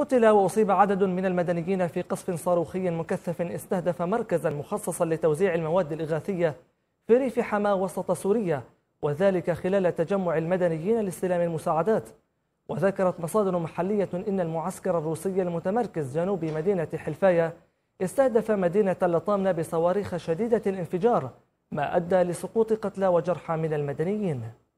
قتل وأصيب عدد من المدنيين في قصف صاروخي مكثف استهدف مركزا مخصصا لتوزيع المواد الإغاثية في ريف حما وسط سوريا وذلك خلال تجمع المدنيين لاستلام المساعدات وذكرت مصادر محلية إن المعسكر الروسي المتمركز جنوب مدينة حلفاية استهدف مدينة لطامنة بصواريخ شديدة الانفجار ما أدى لسقوط قتلى وجرحى من المدنيين